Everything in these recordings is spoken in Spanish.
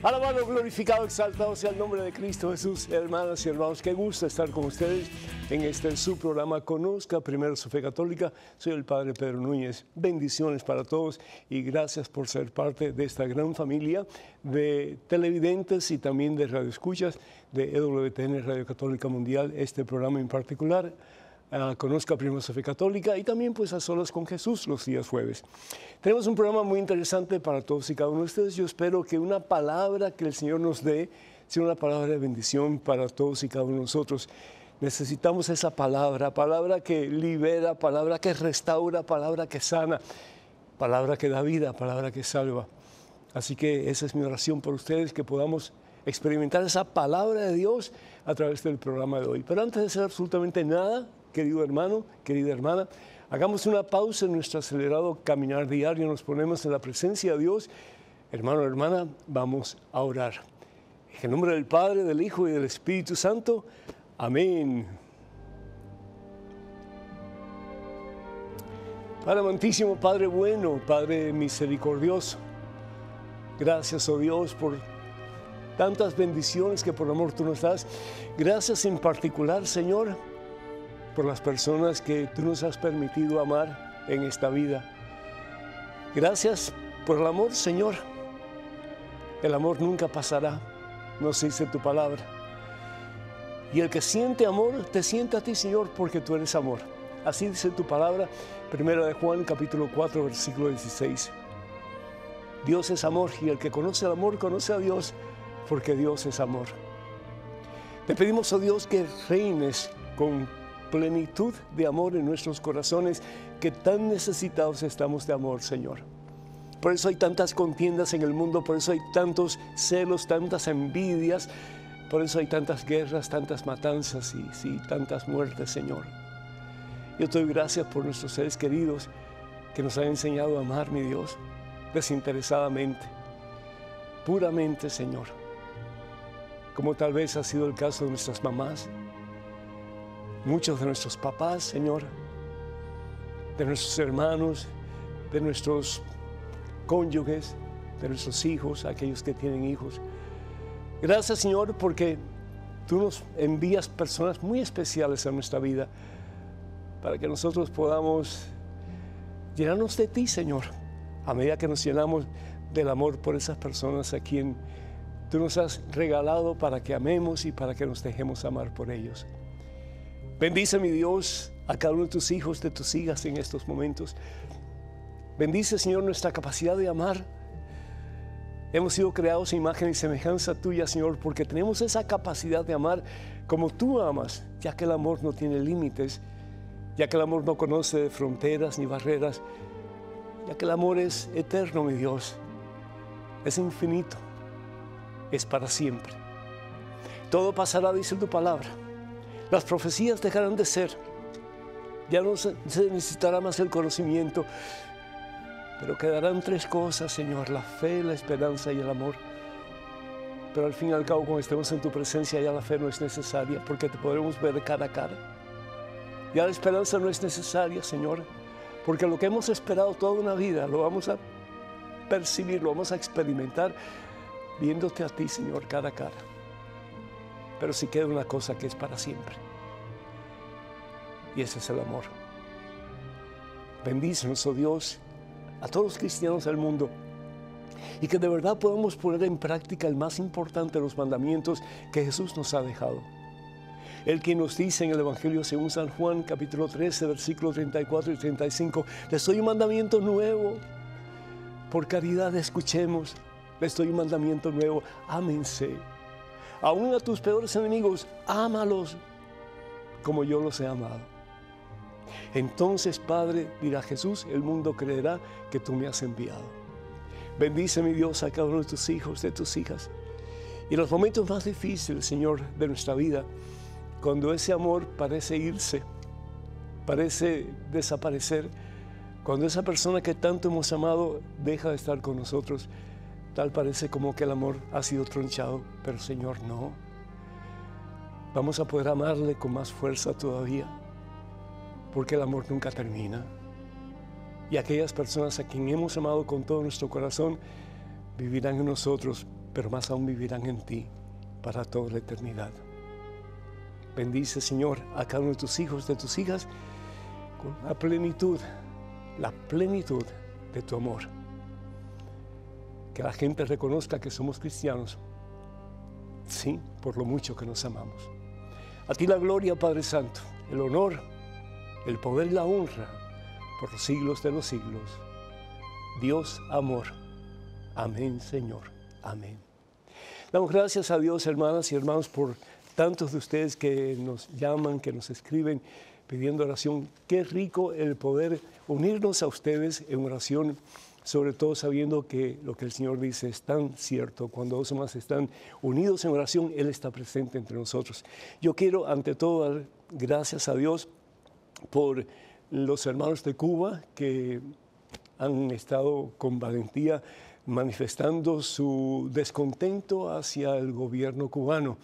Alabado, glorificado, exaltado sea el nombre de Cristo Jesús, hermanas y hermanos. Qué gusto estar con ustedes en este su programa Conozca Primero su Fe Católica. Soy el Padre Pedro Núñez. Bendiciones para todos y gracias por ser parte de esta gran familia de televidentes y también de radioescuchas de EWTN Radio Católica Mundial, este programa en particular. conozca Primero su Fe Católica y también pues a solas con Jesús los días jueves. Tenemos un programa muy interesante para todos y cada uno de ustedes. Yo espero que una palabra que el Señor nos dé sea una palabra de bendición para todos y cada uno de nosotros. Necesitamos esa palabra, palabra que libera, palabra que restaura, palabra que sana, palabra que da vida, palabra que salva. Así que esa es mi oración por ustedes, que podamos experimentar esa palabra de Dios a través del programa de hoy. Pero antes de hacer absolutamente nada, querido hermano, querida hermana, hagamos una pausa en nuestro acelerado caminar diario, nos ponemos en la presencia de Dios. Hermano, hermana, vamos a orar. En el nombre del Padre, del Hijo y del Espíritu Santo, Amén. Padre amantísimo, Padre bueno, Padre misericordioso, gracias, oh Dios, por tantas bendiciones que por amor tú nos das. Gracias en particular, Señor, por las personas que tú nos has permitido amar en esta vida. Gracias por el amor, Señor. El amor nunca pasará, nos dice tu palabra. Y el que siente amor, te siente a ti, Señor, porque tú eres amor. Así dice tu palabra, 1 de Juan, capítulo 4, versículo 16. Dios es amor y el que conoce el amor conoce a Dios, porque Dios es amor. Te pedimos, a oh Dios, que reines con plenitud de amor en nuestros corazones, que tan necesitados estamos de amor, Señor. Por eso hay tantas contiendas en el mundo, por eso hay tantos celos, tantas envidias, por eso hay tantas guerras, tantas matanzas y tantas muertes, Señor. Yo te doy gracias por nuestros seres queridos que nos han enseñado a amar, mi Dios, desinteresadamente, puramente, Señor. Como tal vez ha sido el caso de nuestras mamás, muchos de nuestros papás, Señor, de nuestros hermanos, de nuestros cónyuges, de nuestros hijos, aquellos que tienen hijos. Gracias Señor porque tú nos envías personas muy especiales a nuestra vida para que nosotros podamos llenarnos de ti Señor, a medida que nos llenamos del amor por esas personas a quien tú nos has regalado para que amemos y para que nos dejemos amar por ellos. Bendice mi Dios a cada uno de tus hijos, de tus hijas en estos momentos. Bendice Señor nuestra capacidad de amar Hemos sido creados en imagen y semejanza tuya, Señor, porque tenemos esa capacidad de amar como tú amas, ya que el amor no tiene límites, ya que el amor no conoce fronteras ni barreras, ya que el amor es eterno, mi Dios, es infinito, es para siempre. Todo pasará, dice tu palabra. Las profecías dejarán de ser. Ya no se necesitará más el conocimiento, pero quedarán tres cosas, Señor, la fe, la esperanza y el amor. Pero al fin y al cabo, cuando estemos en tu presencia, ya la fe no es necesaria, porque te podremos ver cada cara. Ya la esperanza no es necesaria, Señor, porque lo que hemos esperado toda una vida lo vamos a percibir, lo vamos a experimentar viéndote a ti, Señor, cada cara. Pero si queda una cosa que es para siempre, y ese es el amor. Bendícenos, oh Dios, a todos los cristianos del mundo y que de verdad podamos poner en práctica el más importante de los mandamientos que Jesús nos ha dejado. El que nos dice en el Evangelio según San Juan capítulo 13 versículos 34 y 35, les doy un mandamiento nuevo. Por caridad escuchemos, les doy un mandamiento nuevo, ámense. Aún a tus peores enemigos, ámalos como yo los he amado. Entonces, Padre, dirá Jesús, el mundo creerá que tú me has enviado. Bendice, mi Dios, a cada uno de tus hijos, de tus hijas. Y en los momentos más difíciles, Señor, de nuestra vida, cuando ese amor parece irse, parece desaparecer, cuando esa persona que tanto hemos amado deja de estar con nosotros, tal parece como que el amor ha sido tronchado, pero Señor, no. Vamos a poder amarle con más fuerza todavía porque el amor nunca termina. Y aquellas personas a quien hemos amado con todo nuestro corazón vivirán en nosotros, pero más aún vivirán en ti para toda la eternidad. Bendice, Señor, a cada uno de tus hijos, de tus hijas, con la plenitud, la plenitud de tu amor. Que la gente reconozca que somos cristianos, sí, por lo mucho que nos amamos. A ti la gloria, Padre Santo, el honor, el poder la honra por los siglos de los siglos. Dios, amor. Amén, Señor. Amén. Damos gracias a Dios, hermanas y hermanos, por tantos de ustedes que nos llaman, que nos escriben pidiendo oración. Qué rico el poder unirnos a ustedes en oración, sobre todo sabiendo que lo que el Señor dice es tan cierto. Cuando dos más están unidos en oración, Él está presente entre nosotros. Yo quiero, ante todo, dar gracias a Dios por los hermanos de Cuba que han estado con valentía manifestando su descontento hacia el gobierno cubano.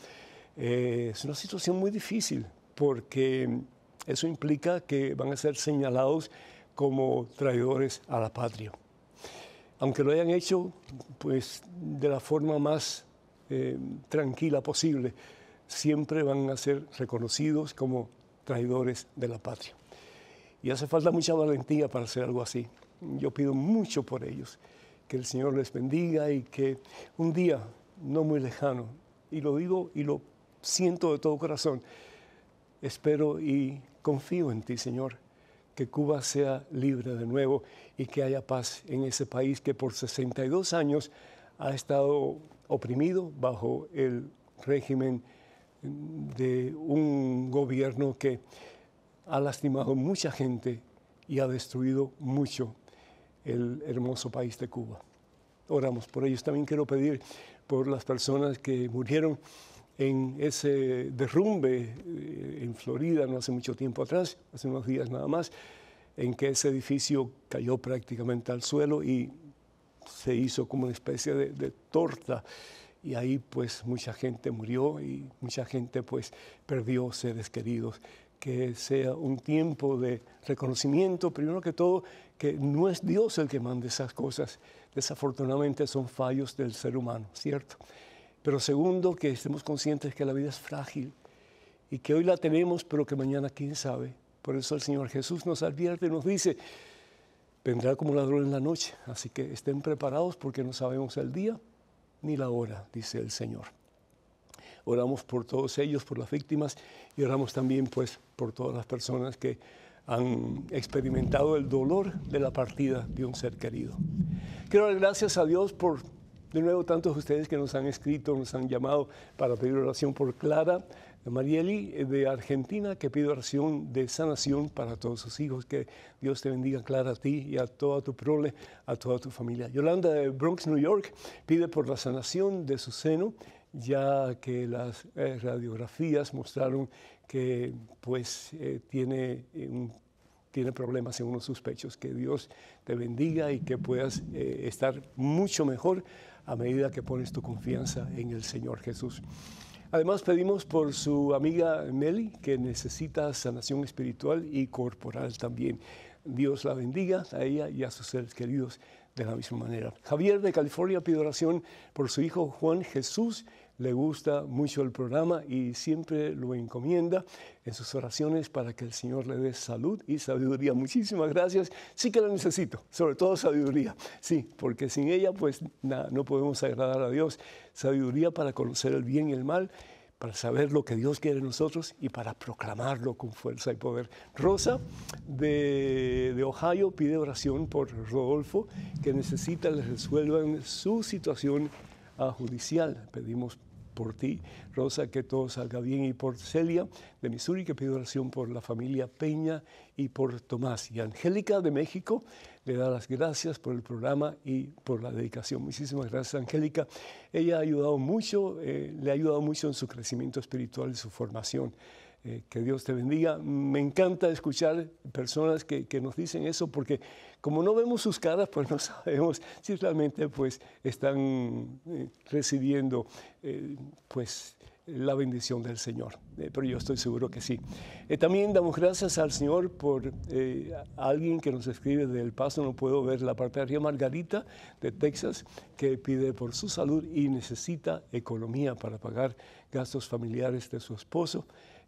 Eh, es una situación muy difícil porque eso implica que van a ser señalados como traidores a la patria. Aunque lo hayan hecho pues, de la forma más eh, tranquila posible, siempre van a ser reconocidos como traidores de la patria. Y hace falta mucha valentía para hacer algo así. Yo pido mucho por ellos, que el Señor les bendiga y que un día, no muy lejano, y lo digo y lo siento de todo corazón, espero y confío en ti, Señor, que Cuba sea libre de nuevo y que haya paz en ese país que por 62 años ha estado oprimido bajo el régimen de un gobierno que ha lastimado mucha gente y ha destruido mucho el hermoso país de Cuba. Oramos por ellos. También quiero pedir por las personas que murieron en ese derrumbe eh, en Florida no hace mucho tiempo atrás, hace unos días nada más, en que ese edificio cayó prácticamente al suelo y se hizo como una especie de, de torta y ahí pues mucha gente murió y mucha gente pues perdió seres queridos. Que sea un tiempo de reconocimiento, primero que todo, que no es Dios el que manda esas cosas. Desafortunadamente son fallos del ser humano, ¿cierto? Pero segundo, que estemos conscientes que la vida es frágil y que hoy la tenemos, pero que mañana quién sabe. Por eso el Señor Jesús nos advierte y nos dice, vendrá como ladrón en la noche, así que estén preparados porque no sabemos el día ni la hora, dice el Señor. Oramos por todos ellos, por las víctimas y oramos también pues por todas las personas que han experimentado el dolor de la partida de un ser querido. Quiero dar gracias a Dios por de nuevo, tantos de ustedes que nos han escrito, nos han llamado para pedir oración por Clara. Marieli eh, de Argentina, que pide oración de sanación para todos sus hijos. Que Dios te bendiga, Clara, a ti y a toda tu prole, a toda tu familia. Yolanda de Bronx, New York, pide por la sanación de su seno, ya que las eh, radiografías mostraron que pues, eh, tiene, tiene problemas en unos sus pechos. Que Dios te bendiga y que puedas estar mucho mejor a medida que pones tu confianza en el Señor Jesús. Además pedimos por su amiga Meli, que necesita sanación espiritual y corporal también. Dios la bendiga a ella y a sus seres queridos de la misma manera. Javier de California pide oración por su hijo Juan Jesús, le gusta mucho el programa y siempre lo encomienda en sus oraciones para que el Señor le dé salud y sabiduría. Muchísimas gracias. Sí que la necesito, sobre todo sabiduría. Sí, porque sin ella pues no podemos agradar a Dios. Sabiduría para conocer el bien y el mal para saber lo que Dios quiere en nosotros y para proclamarlo con fuerza y poder. Rosa de, de, Ohio pide oración por Rodolfo, que necesita le resuelvan su situación a judicial. Pedimos por ti, Rosa, que todo salga bien, y por Celia de Missouri, que pide oración por la familia Peña y por Tomás. Y Angélica de México le da las gracias por el programa y por la dedicación. Muchísimas gracias, Angélica. Ella ha ayudado mucho, eh, le ha ayudado mucho en su crecimiento espiritual y su formación. Eh, que Dios te bendiga. Me encanta escuchar personas que, nos dicen eso porque como no vemos sus caras, pues no sabemos si realmente pues, están eh, recibiendo eh, pues, la bendición del Señor. pero yo estoy seguro que sí. también damos gracias al Señor por alguien que nos escribe del paso, no puedo ver la parte de arriba, Margarita de Texas, que pide por su salud y necesita economía para pagar gastos familiares de su esposo.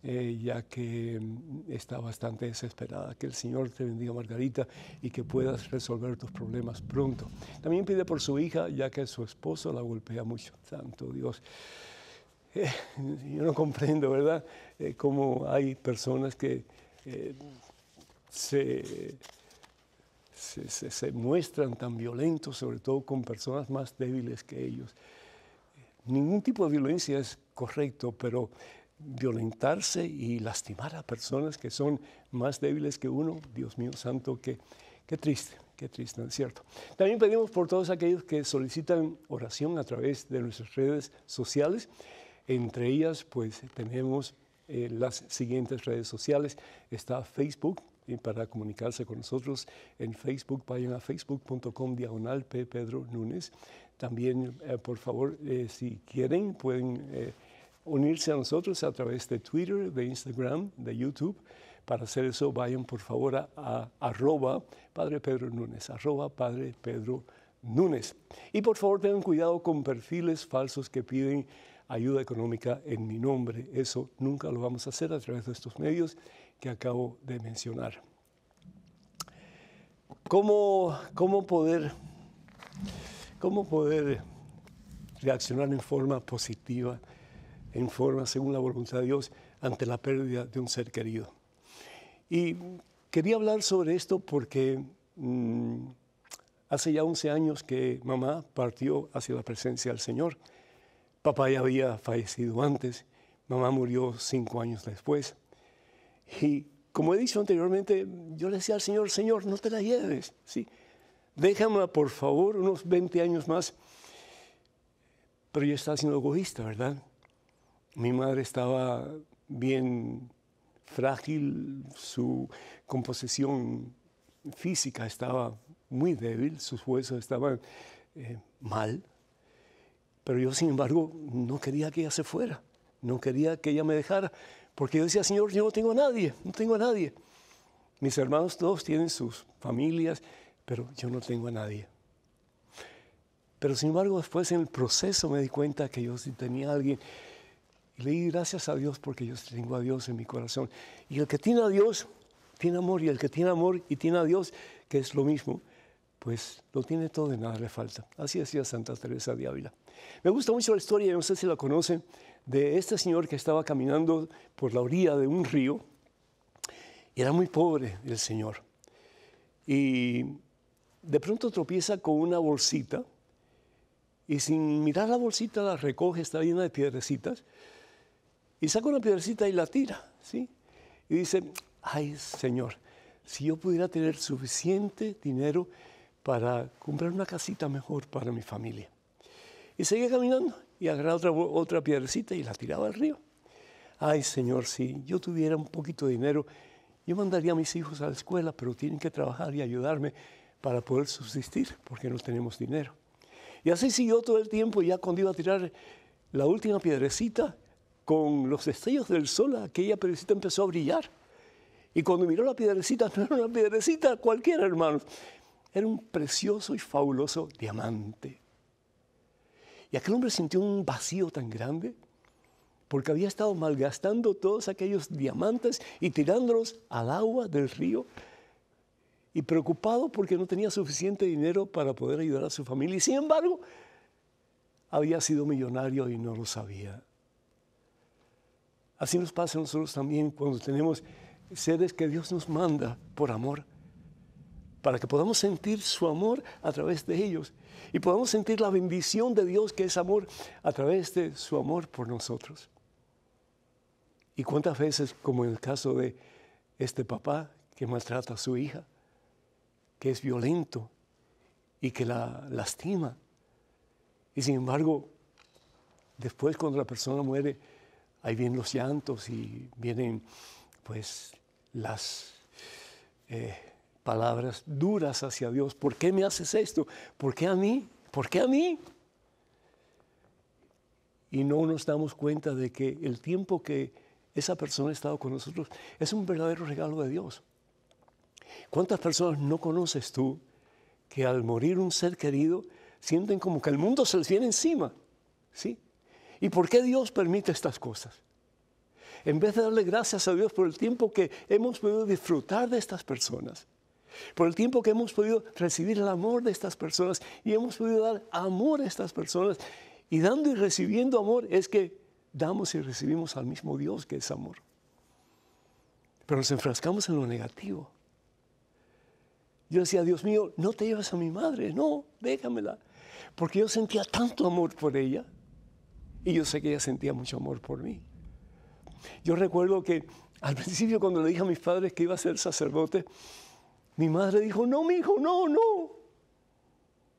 Eh, ya que mm, está bastante desesperada. Que el Señor te bendiga, Margarita, y que puedas resolver tus problemas pronto. También pide por su hija, ya que su esposo la golpea mucho. Santo Dios. Eh, yo no comprendo, ¿verdad? Eh, cómo hay personas que se, muestran tan violentos, sobre todo con personas más débiles que ellos. Ningún tipo de violencia es correcto, pero violentarse y lastimar a personas que son más débiles que uno, Dios mío santo, qué, qué triste, qué triste, ¿no es cierto? También pedimos por todos aquellos que solicitan oración a través de nuestras redes sociales. Entre ellas, pues tenemos eh, las siguientes redes sociales. Está Facebook, y para comunicarse con nosotros en Facebook, vayan a facebook.com diagonal P. Pedro Núñez. También, eh, por favor, eh, si quieren, pueden unirse a nosotros a través de Twitter, de Instagram, de YouTube. Para hacer eso, vayan por favor a, arroba Padre Pedro Núñez, Padre Pedro Núñez. Y por favor tengan cuidado con perfiles falsos que piden ayuda económica en mi nombre. Eso nunca lo vamos a hacer a través de estos medios que acabo de mencionar. ¿Cómo, poder, cómo poder reaccionar en forma positiva? en forma según la voluntad de Dios ante la pérdida de un ser querido. Y quería hablar sobre esto porque mm, hace ya 11 años que mamá partió hacia la presencia del Señor. Papá ya había fallecido antes, mamá murió cinco años después. Y como he dicho anteriormente, yo le decía al Señor, Señor, no te la lleves, ¿sí? déjame por favor unos 20 años más. Pero yo estaba siendo egoísta, ¿verdad? Mi madre estaba bien frágil, su composición física estaba muy débil, sus huesos estaban eh, mal, pero yo sin embargo no quería que ella se fuera, no quería que ella me dejara, porque yo decía, Señor, yo no tengo a nadie, no tengo a nadie. Mis hermanos todos tienen sus familias, pero yo no tengo a nadie. Pero sin embargo después en el proceso me di cuenta que yo sí tenía a alguien y gracias a Dios porque yo tengo a Dios en mi corazón. Y el que tiene a Dios, tiene amor. Y el que tiene amor y tiene a Dios, que es lo mismo, pues lo tiene todo y nada le falta. Así decía Santa Teresa de Ávila. Me gusta mucho la historia, no sé si la conocen, de este señor que estaba caminando por la orilla de un río. y Era muy pobre el señor. Y de pronto tropieza con una bolsita y sin mirar la bolsita la recoge, está llena de piedrecitas y saca una piedrecita y la tira, ¿sí? Y dice, ay Señor, si yo pudiera tener suficiente dinero para comprar una casita mejor para mi familia. Y seguía caminando y agarraba otra, otra piedrecita y la tiraba al río. Ay Señor, si yo tuviera un poquito de dinero, yo mandaría a mis hijos a la escuela, pero tienen que trabajar y ayudarme para poder subsistir, porque no tenemos dinero. Y así siguió todo el tiempo, y ya cuando iba a tirar la última piedrecita, con los destellos del sol, aquella piedrecita empezó a brillar. Y cuando miró la piedrecita, no era una piedrecita cualquiera, hermanos. Era un precioso y fabuloso diamante. Y aquel hombre sintió un vacío tan grande porque había estado malgastando todos aquellos diamantes y tirándolos al agua del río y preocupado porque no tenía suficiente dinero para poder ayudar a su familia. Y sin embargo, había sido millonario y no lo sabía. Así nos pasa a nosotros también cuando tenemos seres que Dios nos manda por amor, para que podamos sentir su amor a través de ellos y podamos sentir la bendición de Dios que es amor a través de su amor por nosotros. ¿Y cuántas veces, como en el caso de este papá que maltrata a su hija, que es violento y que la lastima? Y sin embargo, después cuando la persona muere, ahí vienen los llantos y vienen pues las eh, palabras duras hacia Dios. ¿Por qué me haces esto? ¿Por qué a mí? ¿Por qué a mí? Y no nos damos cuenta de que el tiempo que esa persona ha estado con nosotros es un verdadero regalo de Dios. ¿Cuántas personas no conoces tú que al morir un ser querido sienten como que el mundo se les viene encima? ¿Sí? ¿Y por qué Dios permite estas cosas? En vez de darle gracias a Dios por el tiempo que hemos podido disfrutar de estas personas, por el tiempo que hemos podido recibir el amor de estas personas y hemos podido dar amor a estas personas, y dando y recibiendo amor es que damos y recibimos al mismo Dios que es amor. Pero nos enfrascamos en lo negativo. Yo decía, Dios mío, no te llevas a mi madre, no, déjamela. Porque yo sentía tanto amor por ella y yo sé que ella sentía mucho amor por mí. Yo recuerdo que al principio cuando le dije a mis padres que iba a ser sacerdote, mi madre dijo, no, mi hijo, no, no.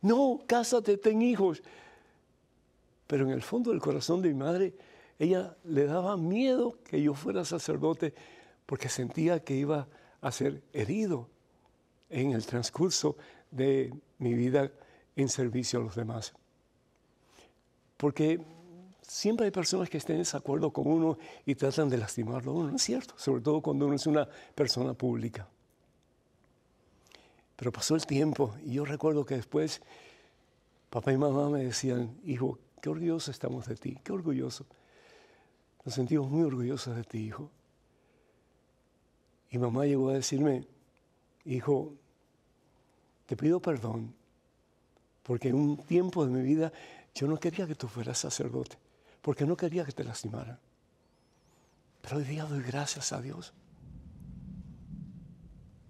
No, cásate, ten hijos. Pero en el fondo del corazón de mi madre, ella le daba miedo que yo fuera sacerdote porque sentía que iba a ser herido en el transcurso de mi vida en servicio a los demás. Porque siempre hay personas que estén en desacuerdo con uno y tratan de lastimarlo no es cierto, sobre todo cuando uno es una persona pública. Pero pasó el tiempo y yo recuerdo que después papá y mamá me decían, hijo, qué orgulloso estamos de ti, qué orgulloso. Nos sentimos muy orgullosos de ti, hijo. Y mamá llegó a decirme, hijo, te pido perdón, porque en un tiempo de mi vida yo no quería que tú fueras sacerdote porque no quería que te lastimara. Pero hoy día doy gracias a Dios,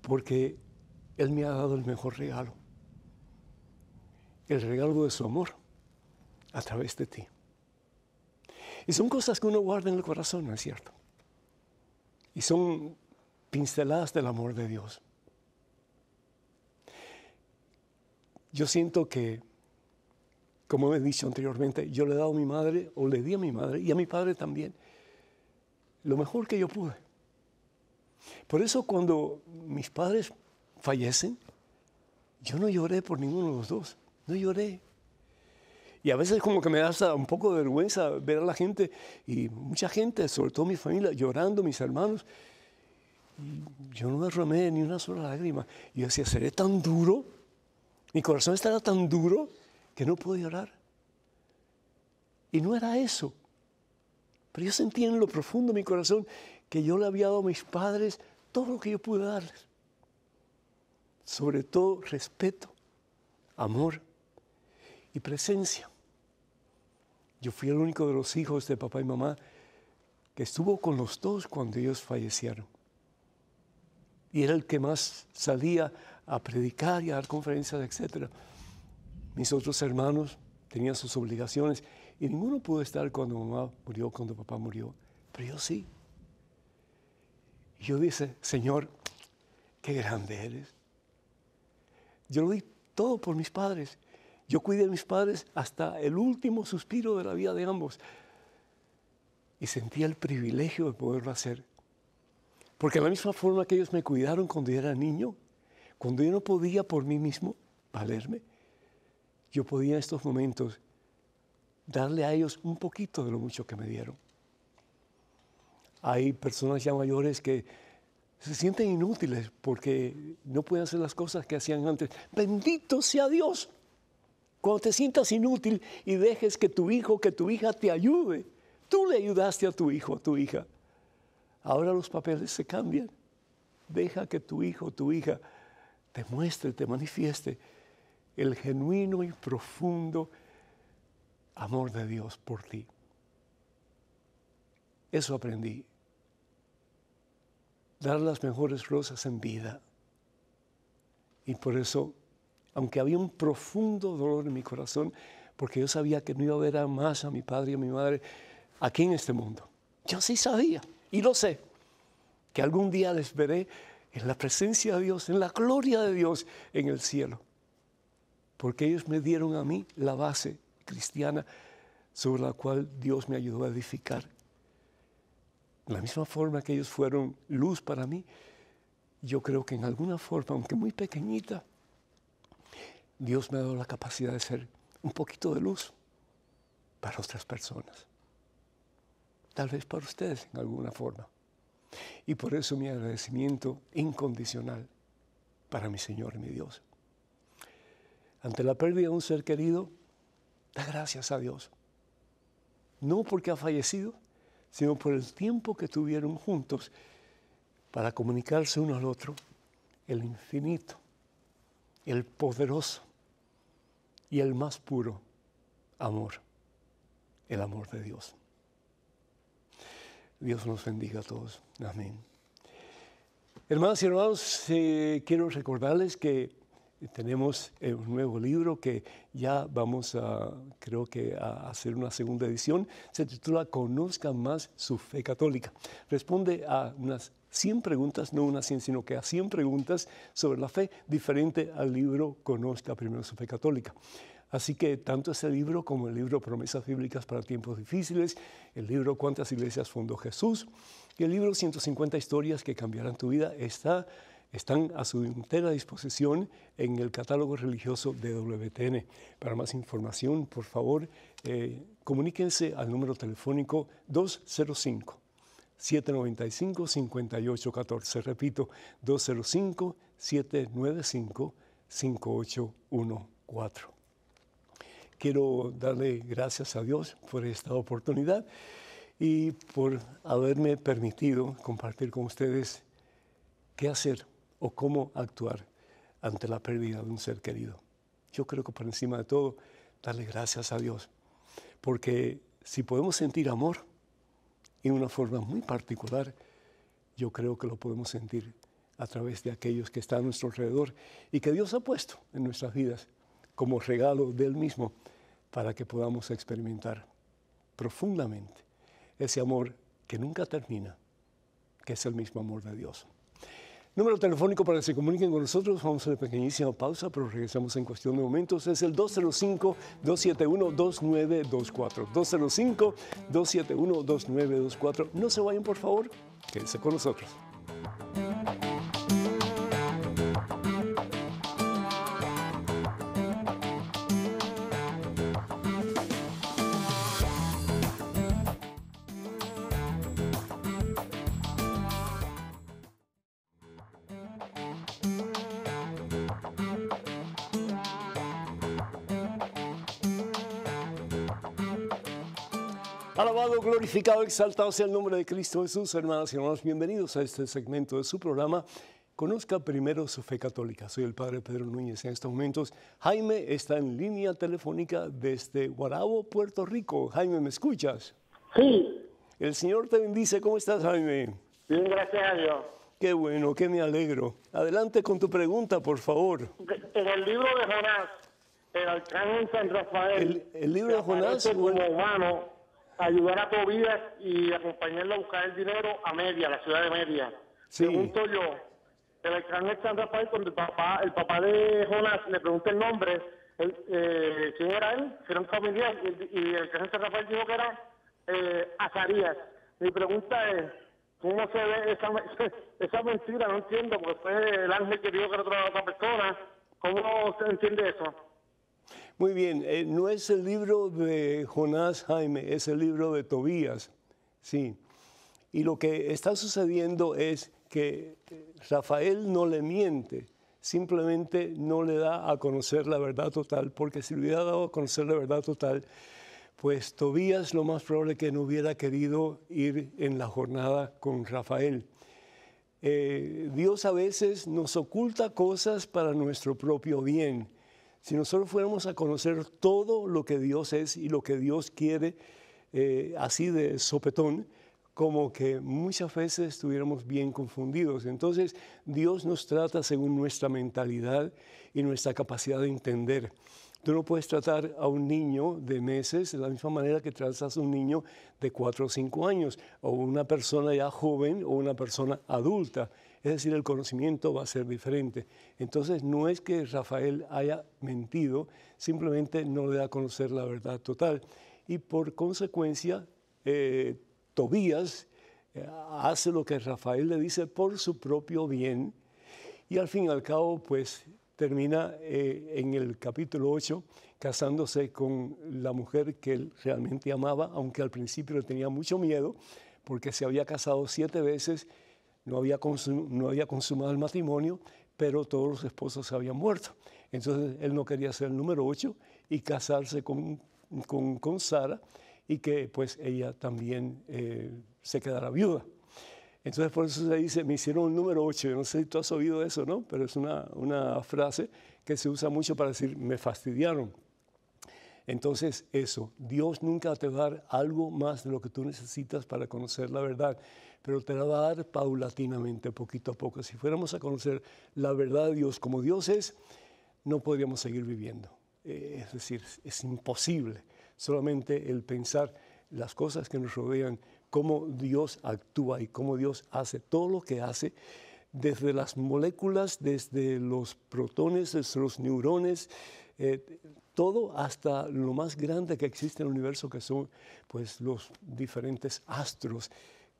porque Él me ha dado el mejor regalo, el regalo de su amor a través de ti. Y son cosas que uno guarda en el corazón, ¿no es cierto? Y son pinceladas del amor de Dios. Yo siento que como he dicho anteriormente, yo le he dado a mi madre, o le di a mi madre, y a mi padre también, lo mejor que yo pude. Por eso cuando mis padres fallecen, yo no lloré por ninguno de los dos, no lloré. Y a veces como que me da hasta un poco de vergüenza ver a la gente, y mucha gente, sobre todo mi familia, llorando, mis hermanos. yo no derramé ni una sola lágrima. Y yo decía, ¿seré tan duro? ¿Mi corazón estará tan duro? que no podía orar. Y no era eso. Pero yo sentía en lo profundo de mi corazón que yo le había dado a mis padres todo lo que yo pude darles. Sobre todo respeto, amor y presencia. Yo fui el único de los hijos de papá y mamá que estuvo con los dos cuando ellos fallecieron. Y era el que más salía a predicar y a dar conferencias, etc. Mis otros hermanos tenían sus obligaciones y ninguno pudo estar cuando mamá murió, cuando papá murió, pero yo sí. Y yo dije, Señor, qué grande eres. Yo lo di todo por mis padres. Yo cuidé a mis padres hasta el último suspiro de la vida de ambos. Y sentía el privilegio de poderlo hacer. Porque de la misma forma que ellos me cuidaron cuando yo era niño, cuando yo no podía por mí mismo valerme, yo podía en estos momentos darle a ellos un poquito de lo mucho que me dieron. Hay personas ya mayores que se sienten inútiles porque no pueden hacer las cosas que hacían antes. Bendito sea Dios. Cuando te sientas inútil y dejes que tu hijo, que tu hija te ayude, tú le ayudaste a tu hijo, a tu hija. Ahora los papeles se cambian. Deja que tu hijo, tu hija te muestre, te manifieste el genuino y profundo amor de Dios por ti. Eso aprendí. Dar las mejores rosas en vida. Y por eso, aunque había un profundo dolor en mi corazón, porque yo sabía que no iba a ver a más a mi padre y a mi madre aquí en este mundo. Yo sí sabía, y lo sé, que algún día les veré en la presencia de Dios, en la gloria de Dios en el cielo porque ellos me dieron a mí la base cristiana sobre la cual Dios me ayudó a edificar. De la misma forma que ellos fueron luz para mí, yo creo que en alguna forma, aunque muy pequeñita, Dios me ha dado la capacidad de ser un poquito de luz para otras personas. Tal vez para ustedes en alguna forma. Y por eso mi agradecimiento incondicional para mi Señor y mi Dios ante la pérdida de un ser querido, da gracias a Dios. No porque ha fallecido, sino por el tiempo que tuvieron juntos para comunicarse uno al otro el infinito, el poderoso y el más puro amor, el amor de Dios. Dios nos bendiga a todos. Amén. Hermanas y hermanos, eh, quiero recordarles que tenemos eh, un nuevo libro que ya vamos a, creo que, a hacer una segunda edición. Se titula Conozca más su fe católica. Responde a unas 100 preguntas, no unas 100, sino que a 100 preguntas sobre la fe, diferente al libro Conozca primero su fe católica. Así que tanto ese libro como el libro Promesas Bíblicas para Tiempos Difíciles, el libro Cuántas Iglesias Fundó Jesús y el libro 150 Historias que Cambiarán Tu Vida está están a su entera disposición en el catálogo religioso de WTN. Para más información, por favor, eh, comuníquense al número telefónico 205. 795-5814. Repito, 205-795-5814. Quiero darle gracias a Dios por esta oportunidad y por haberme permitido compartir con ustedes qué hacer o cómo actuar ante la pérdida de un ser querido. Yo creo que por encima de todo, darle gracias a Dios, porque si podemos sentir amor en una forma muy particular, yo creo que lo podemos sentir a través de aquellos que están a nuestro alrededor y que Dios ha puesto en nuestras vidas como regalo de Él mismo para que podamos experimentar profundamente ese amor que nunca termina, que es el mismo amor de Dios. Número telefónico para que se comuniquen con nosotros. Vamos a una pequeñísima pausa, pero regresamos en cuestión de momentos. Es el 205-271-2924. 205-271-2924. No se vayan, por favor. Quédense con nosotros. glorificado, exaltado sea el nombre de Cristo Jesús. Hermanas y hermanos, bienvenidos a este segmento de su programa. Conozca primero su fe católica. Soy el padre Pedro Núñez. En estos momentos, Jaime está en línea telefónica desde Guarabo, Puerto Rico. Jaime, ¿me escuchas? Sí. El Señor te bendice. ¿Cómo estás, Jaime? Bien, gracias a Dios. Qué bueno, qué me alegro. Adelante con tu pregunta, por favor. En el libro de Jonás, el arcángel San Rafael. El, libro de Jonás ayudar a Tobías y acompañarlo a buscar el dinero a Media, la ciudad de Media. Pregunto yo, el alcalde San Rafael, cuando el papá, el papá de Jonas le pregunta el nombre, eh, ¿quién era él? Era un familiar y, y el alcalde San Rafael dijo que era eh, Azarías. Mi pregunta es, ¿cómo se ve esa, esa mentira? No entiendo, porque fue el ángel que dijo que era otra, otra persona. ¿Cómo se entiende eso? Muy bien, eh, no es el libro de Jonás Jaime, es el libro de Tobías, sí. Y lo que está sucediendo es que eh, Rafael no le miente, simplemente no le da a conocer la verdad total, porque si le hubiera dado a conocer la verdad total, pues Tobías lo más probable que no hubiera querido ir en la jornada con Rafael. Eh, Dios a veces nos oculta cosas para nuestro propio bien. Si nosotros fuéramos a conocer todo lo que Dios es y lo que Dios quiere, eh, así de sopetón, como que muchas veces estuviéramos bien confundidos. Entonces, Dios nos trata según nuestra mentalidad y nuestra capacidad de entender. Tú no puedes tratar a un niño de meses de la misma manera que tratas a un niño de cuatro o cinco años, o una persona ya joven o una persona adulta. Es decir, el conocimiento va a ser diferente. Entonces, no es que Rafael haya mentido, simplemente no le da a conocer la verdad total. Y por consecuencia, eh, Tobías eh, hace lo que Rafael le dice por su propio bien. Y al fin y al cabo, pues termina eh, en el capítulo 8 casándose con la mujer que él realmente amaba, aunque al principio le tenía mucho miedo, porque se había casado siete veces no había, no había consumado el matrimonio, pero todos los esposos se habían muerto. Entonces él no quería ser el número ocho y casarse con, con, Sara y que pues ella también eh, se quedara viuda. Entonces por eso se dice, me hicieron el número ocho. no sé si tú has oído eso, ¿no? Pero es una, una frase que se usa mucho para decir, me fastidiaron. Entonces, eso, Dios nunca te va a dar algo más de lo que tú necesitas para conocer la verdad, pero te la va a dar paulatinamente, poquito a poco. Si fuéramos a conocer la verdad de Dios como Dios es, no podríamos seguir viviendo. Eh, es decir, es imposible solamente el pensar las cosas que nos rodean, cómo Dios actúa y cómo Dios hace todo lo que hace, desde las moléculas, desde los protones, desde los neurones, eh, todo hasta lo más grande que existe en el universo, que son pues, los diferentes astros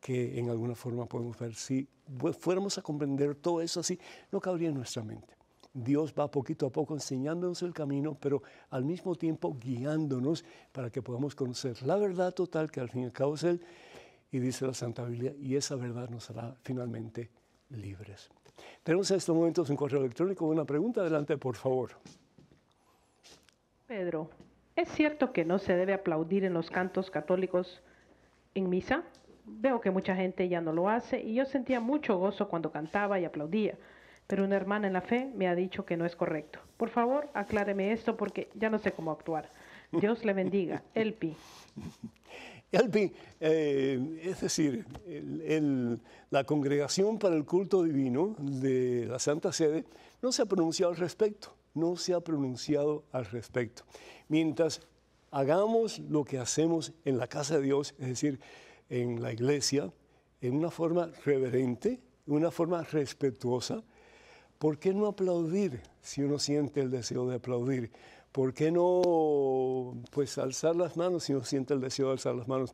que en alguna forma podemos ver. Si fuéramos a comprender todo eso así, no cabría en nuestra mente. Dios va poquito a poco enseñándonos el camino, pero al mismo tiempo guiándonos para que podamos conocer la verdad total, que al fin y al cabo es Él, y dice la Santa Biblia, y esa verdad nos hará finalmente libres. Tenemos en estos momentos un correo electrónico, una pregunta, adelante por favor. Pedro, ¿es cierto que no se debe aplaudir en los cantos católicos en misa? Veo que mucha gente ya no lo hace y yo sentía mucho gozo cuando cantaba y aplaudía, pero una hermana en la fe me ha dicho que no es correcto. Por favor, acláreme esto porque ya no sé cómo actuar. Dios le bendiga. Elpi. Elpi, eh, es decir, la Congregación para el Culto Divino de la Santa Sede no se ha pronunciado al respecto no se ha pronunciado al respecto. Mientras hagamos lo que hacemos en la casa de Dios, es decir, en la iglesia, en una forma reverente, una forma respetuosa, ¿por qué no aplaudir si uno siente el deseo de aplaudir? ¿Por qué no pues alzar las manos si uno siente el deseo de alzar las manos?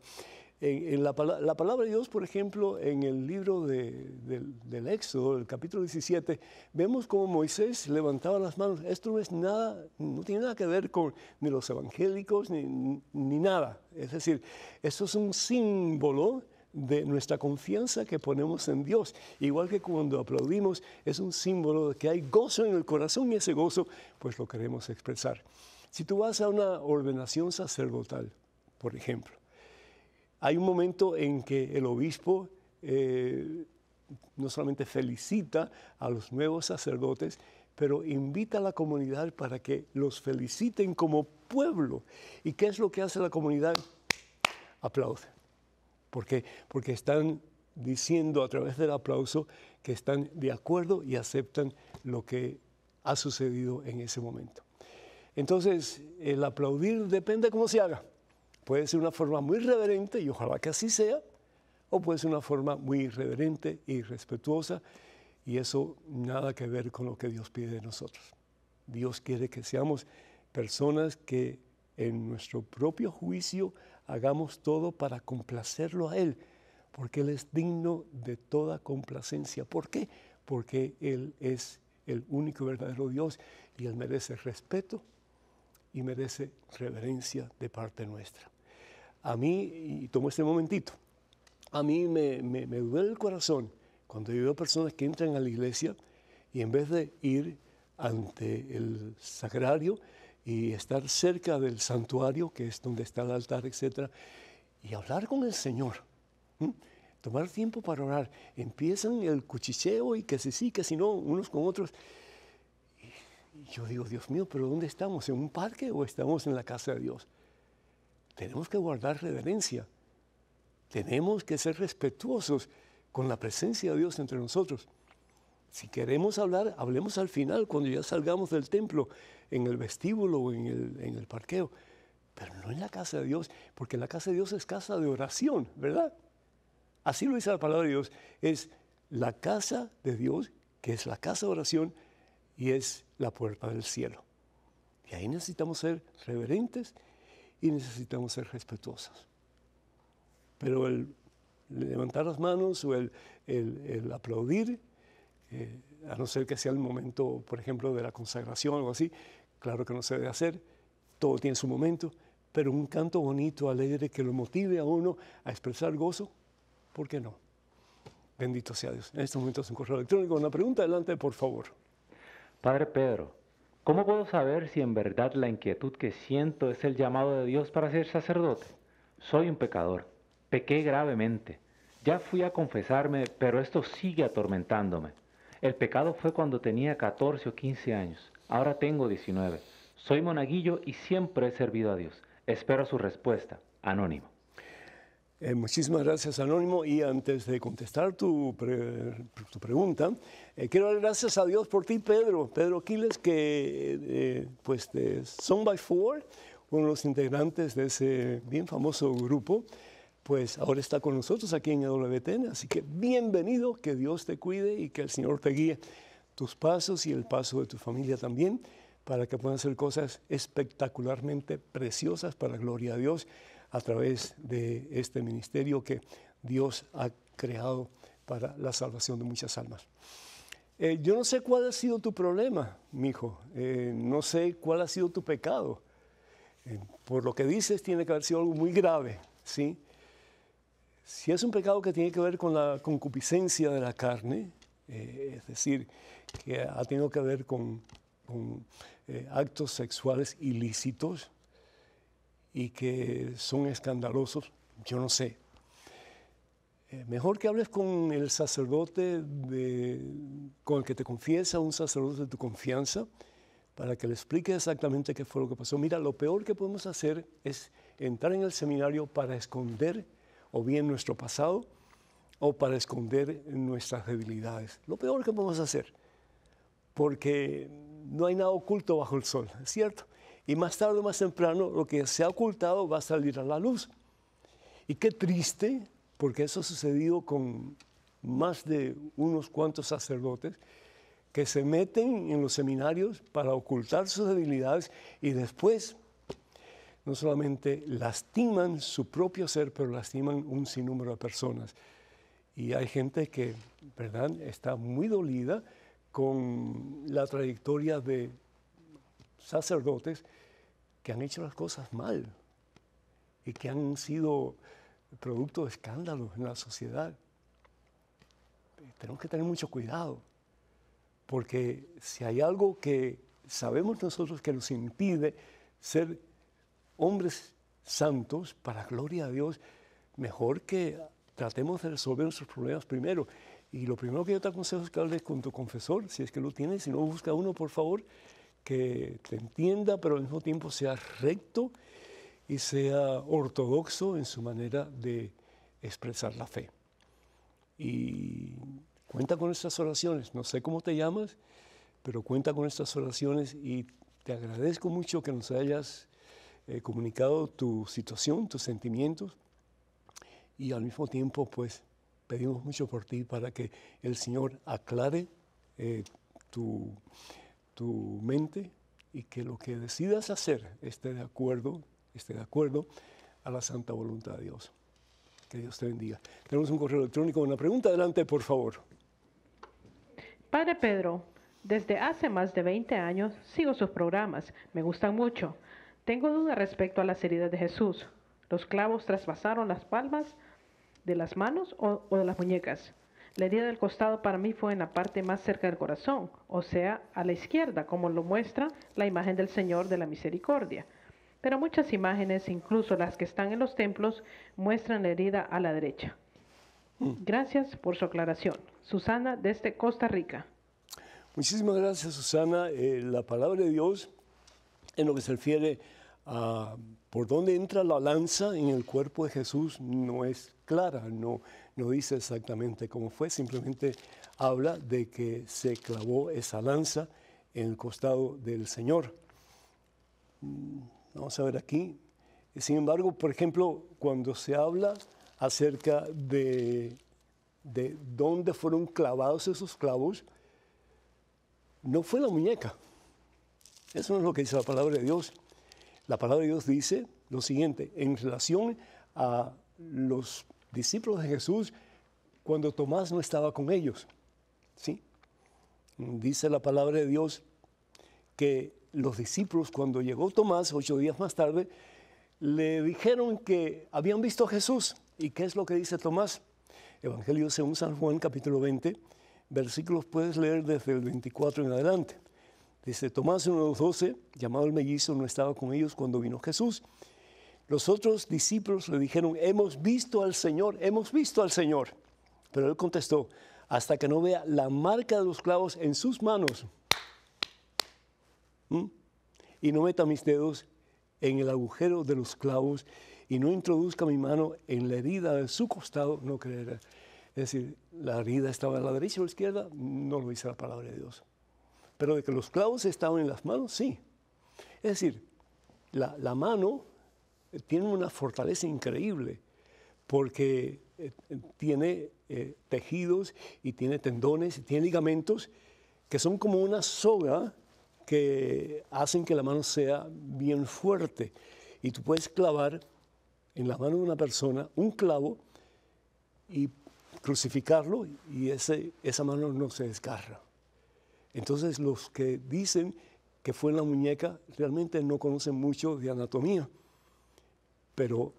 en, la, palabra de Dios, por ejemplo, en el libro del, Éxodo, el capítulo 17, vemos como Moisés levantaba las manos. Esto no es nada, no tiene nada que ver con ni los evangélicos ni, ni nada. Es decir, esto es un símbolo de nuestra confianza que ponemos en Dios. Igual que cuando aplaudimos, es un símbolo de que hay gozo en el corazón y ese gozo, pues lo queremos expresar. Si tú vas a una ordenación sacerdotal, por ejemplo, hay un momento en que el obispo eh, no solamente felicita a los nuevos sacerdotes, pero invita a la comunidad para que los feliciten como pueblo. ¿Y qué es lo que hace la comunidad? Aplaude. ¿Por qué? Porque están diciendo a través del aplauso que están de acuerdo y aceptan lo que ha sucedido en ese momento. Entonces, el aplaudir depende de cómo se haga. Puede ser una forma muy reverente, y ojalá que así sea, o puede ser una forma muy irreverente y e respetuosa y eso nada que ver con lo que Dios pide de nosotros. Dios quiere que seamos personas que en nuestro propio juicio hagamos todo para complacerlo a Él, porque Él es digno de toda complacencia. ¿Por qué? Porque Él es el único verdadero Dios y Él merece respeto y merece reverencia de parte nuestra a mí, y tomo este momentito, a mí me, duele el corazón cuando yo veo personas que entran a la iglesia y en vez de ir ante el sagrario y estar cerca del santuario, que es donde está el altar, etc., y hablar con el Señor. Tomar tiempo para orar. Empiezan el cuchicheo y que si sí, que si no, unos con otros. yo digo, Dios mío, pero ¿dónde estamos? ¿En un parque o estamos en la casa de Dios? tenemos que guardar reverencia, tenemos que ser respetuosos con la presencia de Dios entre nosotros. Si queremos hablar, hablemos al final, cuando ya salgamos del templo, en el vestíbulo o en el, en parqueo, pero no en la casa de Dios, porque la casa de Dios es casa de oración, ¿verdad? Así lo dice la palabra de Dios, es la casa de Dios, que es la casa de oración y es la puerta del cielo. Y ahí necesitamos ser reverentes y necesitamos ser respetuosos. Pero el levantar las manos o el, el, aplaudir, eh, a no ser que sea el momento, por ejemplo, de la consagración o algo así, claro que no se debe hacer, todo tiene su momento, pero un canto bonito, alegre, que lo motive a uno a expresar gozo, ¿por qué no? Bendito sea Dios. En estos momentos un correo electrónico, una pregunta, adelante, por favor. Padre Pedro, ¿Cómo puedo saber si en verdad la inquietud que siento es el llamado de Dios para ser sacerdote? Soy un pecador, pequé gravemente. Ya fui a confesarme, pero esto sigue atormentándome. El pecado fue cuando tenía 14 o 15 años, ahora tengo 19. Soy monaguillo y siempre he servido a Dios. Espero su respuesta. Anónimo. Eh, muchísimas gracias, Anónimo. Y antes de contestar tu, pregunta, eh, quiero dar gracias a Dios por ti, Pedro. Pedro Quiles, que eh, pues de Song by Four, uno de los integrantes de ese bien famoso grupo, pues ahora está con nosotros aquí en WTN. Así que bienvenido, que Dios te cuide y que el Señor te guíe tus pasos y el paso de tu familia también, para que puedan hacer cosas espectacularmente preciosas para la gloria de Dios a través de este ministerio que Dios ha creado para la salvación de muchas almas. Eh, yo no sé cuál ha sido tu problema, mi hijo, eh, no sé cuál ha sido tu pecado. Eh, por lo que dices, tiene que haber sido algo muy grave, ¿sí? Si es un pecado que tiene que ver con la concupiscencia de la carne, es decir, que ha tenido que ver con, con actos sexuales ilícitos, y que son escandalosos, yo no sé. Eh, mejor que hables con el sacerdote con el que te confiesa, un sacerdote de tu confianza, para que le explique exactamente qué fue lo que pasó. Mira, lo peor que podemos hacer es entrar en el seminario para esconder o bien nuestro pasado o para esconder nuestras debilidades. Lo peor que podemos hacer, porque no hay nada oculto bajo el sol, ¿cierto? Y más tarde o más temprano lo que se ha ocultado va a salir a la luz. Y qué triste, porque eso ha sucedido con más de unos cuantos sacerdotes que se meten en los seminarios para ocultar sus debilidades y después no solamente lastiman su propio ser, pero lastiman un sinnúmero de personas. Y hay gente que, ¿verdad?, está muy dolida con la trayectoria de sacerdotes que han hecho las cosas mal y que han sido producto de escándalos en la sociedad. Tenemos que tener mucho cuidado, porque si hay algo que sabemos nosotros que nos impide ser hombres santos para gloria a Dios, mejor que tratemos de resolver nuestros problemas primero. Y lo primero que yo te aconsejo es que hables con tu confesor, si es que lo tienes, si no busca uno, por favor, que te entienda, pero al mismo tiempo sea recto y sea ortodoxo en su manera de expresar la fe. Y cuenta con estas oraciones, no sé cómo te llamas, pero cuenta con estas oraciones y te agradezco mucho que nos hayas eh, comunicado tu situación, tus sentimientos y al mismo tiempo pues pedimos mucho por ti para que el Señor aclare eh, tu tu mente y que lo que decidas hacer esté de acuerdo, esté de acuerdo a la santa voluntad de Dios. Que Dios te bendiga. Tenemos un correo electrónico, una pregunta, adelante, por favor. Padre Pedro, desde hace más de 20 años sigo sus programas, me gustan mucho. Tengo duda respecto a las heridas de Jesús. ¿Los clavos traspasaron las palmas de las manos o, o de las muñecas? La herida del costado para mí fue en la parte más cerca del corazón, o sea, a la izquierda, como lo muestra la imagen del Señor de la Misericordia. Pero muchas imágenes, incluso las que están en los templos, muestran la herida a la derecha. Mm. Gracias por su aclaración. Susana, desde Costa Rica. Muchísimas gracias, Susana. Eh, la palabra de Dios, en lo que se refiere Ah, por dónde entra la lanza en el cuerpo de Jesús no es clara, no, no dice exactamente cómo fue, simplemente habla de que se clavó esa lanza en el costado del Señor. Mm, vamos a ver aquí. Sin embargo, por ejemplo, cuando se habla acerca de, de dónde fueron clavados esos clavos, no fue la muñeca. Eso no es lo que dice la palabra de Dios. La palabra de Dios dice lo siguiente, en relación a los discípulos de Jesús, cuando Tomás no estaba con ellos, ¿sí? Dice la palabra de Dios que los discípulos, cuando llegó Tomás, ocho días más tarde, le dijeron que habían visto a Jesús. ¿Y qué es lo que dice Tomás? Evangelio según San Juan, capítulo 20, versículos puedes leer desde el 24 en adelante. Dice, Tomás, uno de los llamado el mellizo, no estaba con ellos cuando vino Jesús. Los otros discípulos le dijeron, hemos visto al Señor, hemos visto al Señor. Pero él contestó, hasta que no vea la marca de los clavos en sus manos y no meta mis dedos en el agujero de los clavos y no introduzca mi mano en la herida de su costado, no creerá. Es decir, la herida estaba a la derecha o a la izquierda, no lo dice la palabra de Dios. Pero de que los clavos estaban en las manos, sí. Es decir, la, mano eh, tiene una fortaleza increíble porque eh, tiene eh, tejidos y tiene tendones y tiene ligamentos que son como una soga que hacen que la mano sea bien fuerte. Y tú puedes clavar en la mano de una persona un clavo y crucificarlo y ese, esa mano no se desgarra. Entonces los que dicen que fue en la muñeca realmente no conocen mucho de anatomía, pero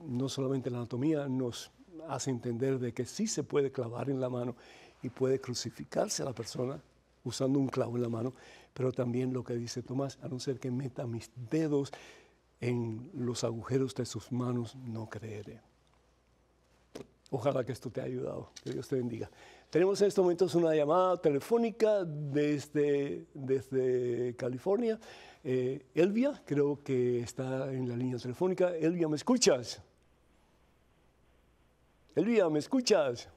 no solamente la anatomía nos hace entender de que sí se puede clavar en la mano y puede crucificarse a la persona usando un clavo en la mano, pero también lo que dice Tomás, a no ser que meta mis dedos en los agujeros de sus manos, no creeré. Ojalá que esto te haya ayudado. Que Dios te bendiga. Tenemos en estos momentos una llamada telefónica desde, desde California. Eh, Elvia, creo que está en la línea telefónica. Elvia, ¿me escuchas? Elvia, ¿me escuchas?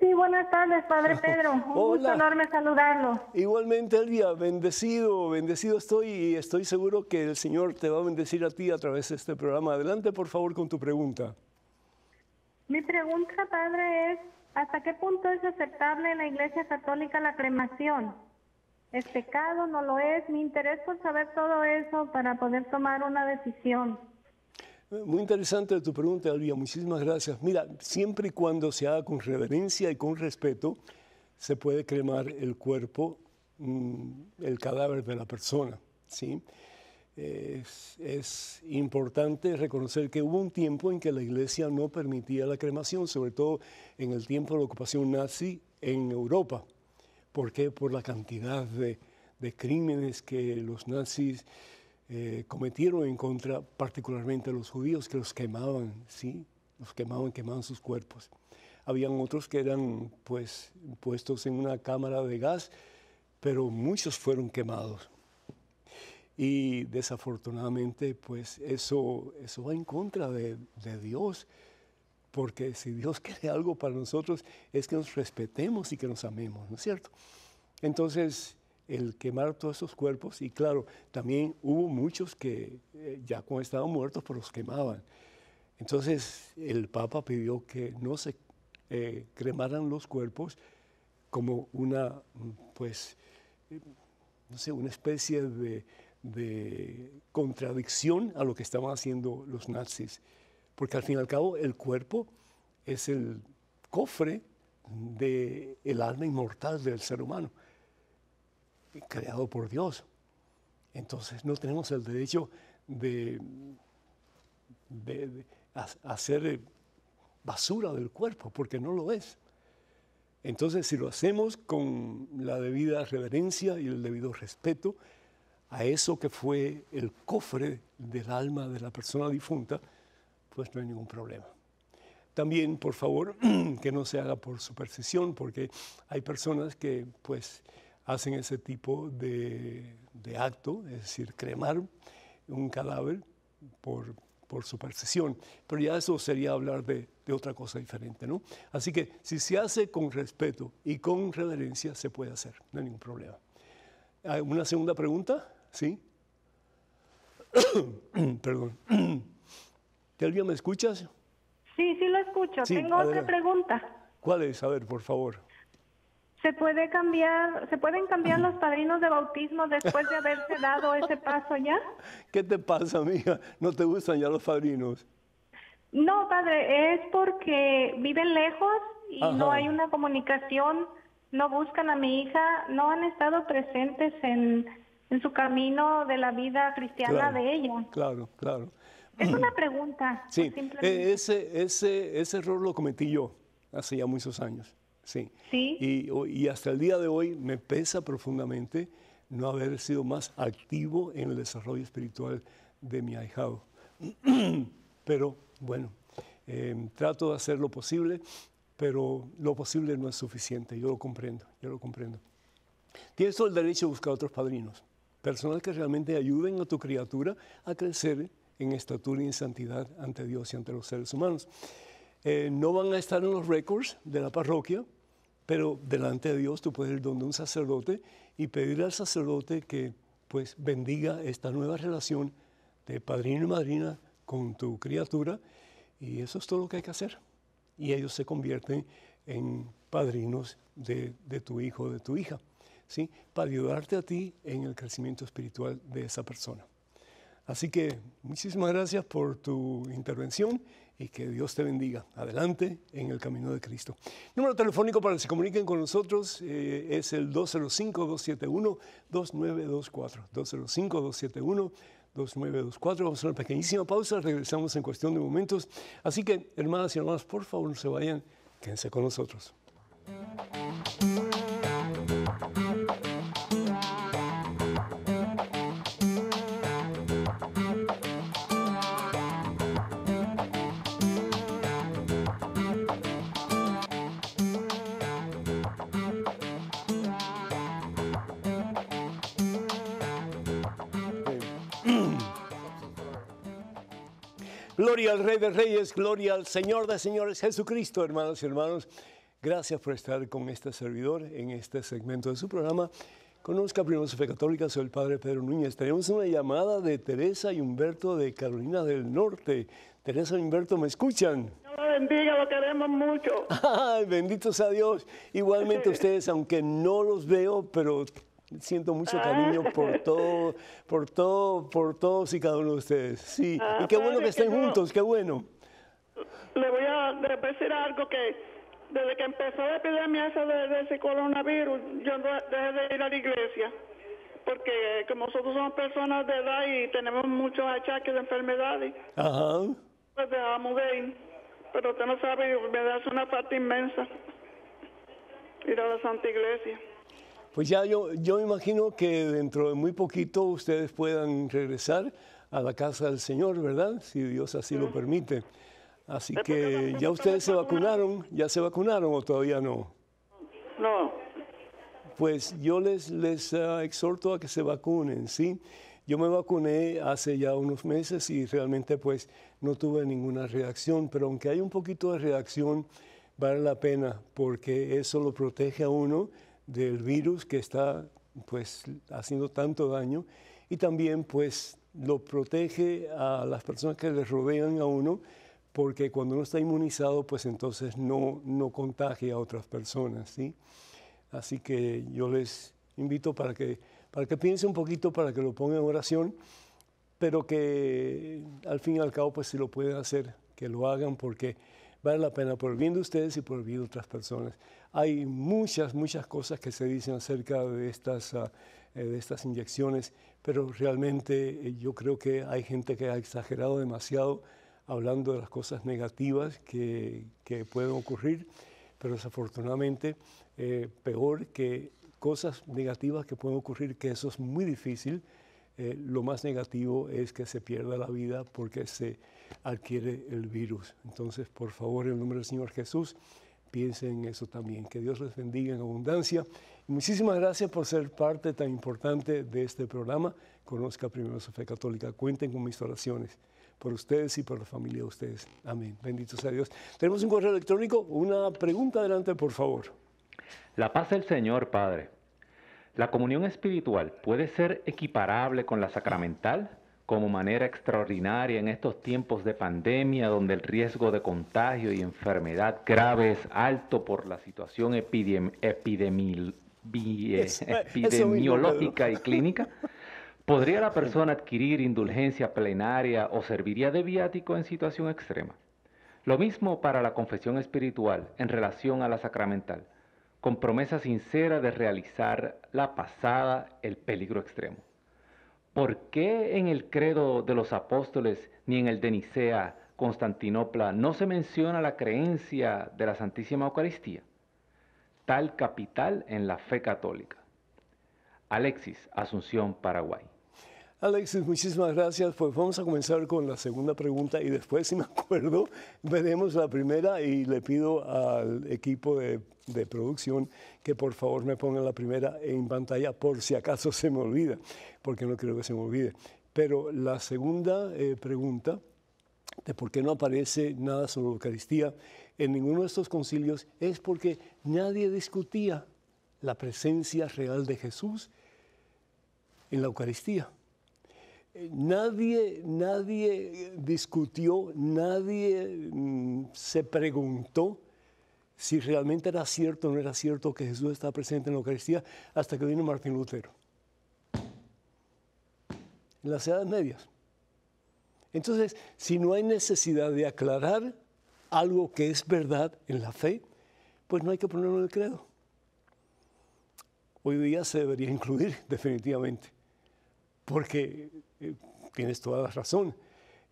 Sí, buenas tardes, Padre Pedro. Un gusto enorme saludarlo. Igualmente, Elvia, bendecido, bendecido estoy y estoy seguro que el Señor te va a bendecir a ti a través de este programa. Adelante, por favor, con tu pregunta. Mi pregunta, Padre, es ¿Hasta qué punto es aceptable en la Iglesia Católica la cremación? ¿Es pecado? ¿No lo es? Mi interés por saber todo eso para poder tomar una decisión. Eh, muy interesante tu pregunta, Alvia. Muchísimas gracias. Mira, siempre y cuando se haga con reverencia y con respeto, se puede cremar el cuerpo, mm, el cadáver de la persona. ¿sí? Es, importante reconocer que hubo un tiempo en que la iglesia no permitía la cremación, sobre todo en el tiempo de la ocupación nazi en Europa. ¿Por qué? Por la cantidad de, crímenes que los nazis eh, cometieron en contra, particularmente a los judíos, que los quemaban, ¿sí? Los quemaban, quemaban sus cuerpos. Habían otros que eran pues puestos en una cámara de gas, pero muchos fueron quemados. Y desafortunadamente, pues eso, eso va en contra de, Dios, porque si Dios quiere algo para nosotros es que nos respetemos y que nos amemos, ¿no es cierto? Entonces, el quemar todos esos cuerpos, y claro, también hubo muchos que eh, ya cuando estaban muertos, pues los quemaban. Entonces, el Papa pidió que no se eh, cremaran los cuerpos como una, pues, eh, no sé, una especie de de contradicción a lo que estaban haciendo los nazis. Porque al fin y al cabo el cuerpo es el cofre del el alma inmortal del ser humano, creado por Dios. Entonces no tenemos el derecho de, de hacer eh, basura del cuerpo, porque no lo es. Entonces si lo hacemos con la debida reverencia y el debido respeto, a eso que fue el cofre del alma de la persona difunta, pues no hay ningún problema. También, por favor, que no se haga por superstición, porque hay personas que pues hacen ese tipo de, acto, es decir, cremar un cadáver por, por superstición. Pero ya eso sería hablar de, de, otra cosa diferente, ¿no? Así que si se hace con respeto y con reverencia, se puede hacer, no hay ningún problema. Ah, ¿Una segunda pregunta? ¿Sí? Perdón. alguien ¿me escuchas? Sí, sí lo escucho. Tengo otra pregunta. ¿Cuál es? A ver, por favor. ¿Se puede cambiar, se pueden cambiar los padrinos de bautismo después de haberse dado ese paso ya? ¿Qué te pasa, amiga? ¿No te gustan ya los padrinos? No, padre, es porque viven lejos y no hay una comunicación, no buscan a mi hija, no han estado presentes en en su camino de la vida cristiana de ella. Claro, claro. Es una pregunta. Sí, eh, ese, ese, error lo cometí yo hace ya muchos años. Sí. Y, hasta el día de hoy me pesa profundamente no haber sido más activo en el desarrollo espiritual de mi ahijado. Pero bueno, em, trato de hacer lo posible, pero lo posible no es suficiente, yo lo comprendo, yo lo comprendo. Tienes todo el derecho de buscar otros padrinos personas que realmente ayuden a tu criatura a crecer en estatura y en santidad ante Dios y ante los seres humanos. Eh, no van a estar en los récords de la parroquia, pero delante de Dios tú puedes ir donde un sacerdote y pedir al sacerdote que pues bendiga esta nueva relación de padrino y madrina con tu criatura y eso es todo lo que hay que hacer. Y ellos se convierten en padrinos de, de tu hijo o de tu hija para ayudarte a ti en el crecimiento espiritual de esa persona. Así que muchísimas gracias por tu intervención y que Dios te bendiga. Adelante en el camino de Cristo. Número telefónico para que se comuniquen con nosotros eh, es el 205-271-2924. 205-271. 2924. Vamos a una pequeñísima pausa, regresamos en cuestión de momentos. Así que, hermanas y hermanos, por favor, no se vayan, quédense con nosotros. Gloria al Rey de Reyes, gloria al Señor de Señores, Jesucristo, hermanos y hermanos. Gracias por estar con este servidor en este segmento de su programa. Conozca primero su fe católica, soy el padre Pedro Núñez. Tenemos una llamada de Teresa y Humberto de Carolina del Norte. Teresa y Humberto, ¿me escuchan? Dios lo bendiga, lo queremos mucho. Ay, bendito sea Dios. Igualmente ustedes, aunque no los veo, pero Siento mucho ah. cariño por todo, por todo, por todos y cada uno de ustedes. Sí, y qué ah, bueno que estén juntos, qué bueno. Le voy a decir algo que desde que empezó la epidemia esa de, ese coronavirus, yo no dejé de ir a la iglesia, porque como nosotros somos personas de edad y tenemos muchos achaques de enfermedades, pues dejamos de ir. Pero usted no sabe, me da una falta inmensa ir a la Santa Iglesia. Pues ya yo, yo imagino que dentro de muy poquito ustedes puedan regresar a la casa del Señor, ¿verdad? Si Dios así lo permite. Así que pues ya ustedes se vacunaron, ya se vacunaron o todavía no. No. Pues yo les, les ah, exhorto a que se vacunen, ¿sí? Yo me vacuné hace ya unos meses y realmente pues no tuve ninguna reacción, pero aunque hay un poquito de reacción, vale la pena porque eso lo protege a uno del virus que está pues haciendo tanto daño y también pues lo protege a las personas que les rodean a uno porque cuando uno está inmunizado pues entonces no, no contagia a otras personas, ¿sí? Así que yo les invito para que, para que piensen un poquito, para que lo pongan en oración, pero que al fin y al cabo pues si lo pueden hacer, que lo hagan porque vale la pena por el bien de ustedes y por el bien de otras personas. Hay muchas, muchas cosas que se dicen acerca de estas, ah, eh, de estas inyecciones, pero realmente eh, yo creo que hay gente que ha exagerado demasiado hablando de las cosas negativas que, que pueden ocurrir, pero desafortunadamente eh, peor que cosas negativas que pueden ocurrir, que eso es muy difícil. lo más negativo es que se pierda la vida porque se adquiere el virus. Entonces, por favor, en el nombre del Señor Jesús, piensen en eso también. Que Dios les bendiga en abundancia. muchísimas gracias por ser parte tan importante de este programa. Conozca primero su fe católica. Cuenten con mis oraciones por ustedes y por la familia de ustedes. Amén. Bendito sea Dios. Tenemos un correo electrónico. Una pregunta adelante, por favor. La paz del Señor, Padre. ¿La comunión espiritual puede ser equiparable con la sacramental? como manera extraordinaria en estos tiempos de pandemia donde el riesgo de contagio y enfermedad grave es alto por la situación eh, epidemiológica y clínica, ¿podría la persona adquirir indulgencia plenaria o serviría de viático en situación extrema? Lo mismo para la confesión espiritual en relación a la sacramental, con promesa sincera de realizar la pasada el peligro extremo. ¿Por qué en el credo de los apóstoles ni en el de Nicea, Constantinopla, no se menciona la creencia de la Santísima Eucaristía? Tal capital en la fe católica. Alexis, Asunción, Paraguay. Alexis, muchísimas gracias. Pues vamos a comenzar con la segunda pregunta y después, si me acuerdo, veremos la primera y le pido al equipo de, producción que por favor me pongan la primera en pantalla por si acaso se me olvida, porque no creo que se me olvide. Pero la segunda eh, pregunta de por qué no aparece nada sobre la Eucaristía en ninguno de estos concilios es porque nadie discutía la presencia real de Jesús en la Eucaristía. Eh, nadie, nadie discutió, nadie mm, se preguntó si realmente era cierto o no era cierto que Jesús estaba presente en la Eucaristía hasta que vino Martín Lutero. En las Edades Medias. Entonces, si no hay necesidad de aclarar algo que es verdad en la fe, pues no hay que ponerlo en el credo. Hoy día se debería incluir definitivamente porque eh, tienes toda la razón,